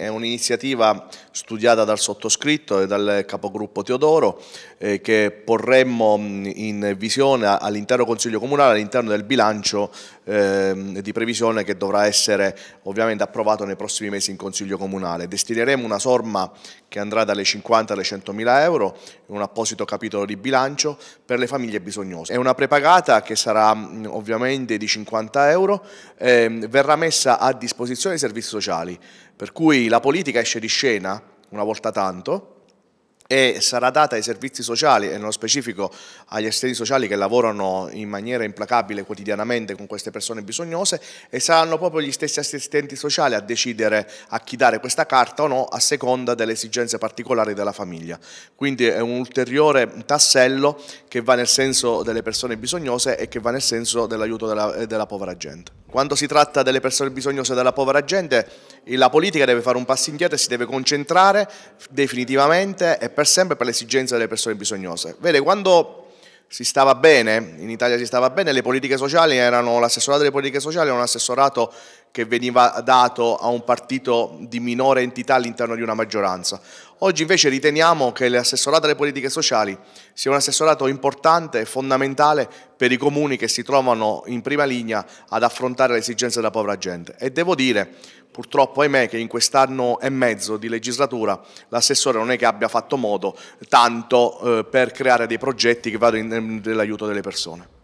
È un'iniziativa studiata dal sottoscritto e dal capogruppo Teodoro eh, che porremmo in visione all'intero Consiglio Comunale all'interno del bilancio eh, di previsione che dovrà essere ovviamente approvato nei prossimi mesi in Consiglio Comunale. Destineremo una somma che andrà dalle 50 alle 100 mila euro in un apposito capitolo di bilancio per le famiglie bisognose. È una prepagata che sarà ovviamente di 50 euro, eh, verrà messa a disposizione dei servizi sociali per cui la politica esce di scena una volta tanto e sarà data ai servizi sociali e nello specifico agli assistenti sociali che lavorano in maniera implacabile quotidianamente con queste persone bisognose e saranno proprio gli stessi assistenti sociali a decidere a chi dare questa carta o no a seconda delle esigenze particolari della famiglia. Quindi è un ulteriore tassello che va nel senso delle persone bisognose e che va nel senso dell'aiuto della, della povera gente. Quando si tratta delle persone bisognose e della povera gente, la politica deve fare un passo indietro e si deve concentrare definitivamente e per sempre per le esigenze delle persone bisognose. Vede, quando si stava bene, in Italia si stava bene, le politiche sociali erano, l'assessorato delle politiche sociali era un assessorato che veniva dato a un partito di minore entità all'interno di una maggioranza. Oggi invece riteniamo che l'assessorato alle politiche sociali sia un assessorato importante e fondamentale per i comuni che si trovano in prima linea ad affrontare le esigenze della povera gente. E devo dire, purtroppo ahimè, che in quest'anno e mezzo di legislatura l'assessore non è che abbia fatto modo tanto eh, per creare dei progetti che vadano nell'aiuto delle persone.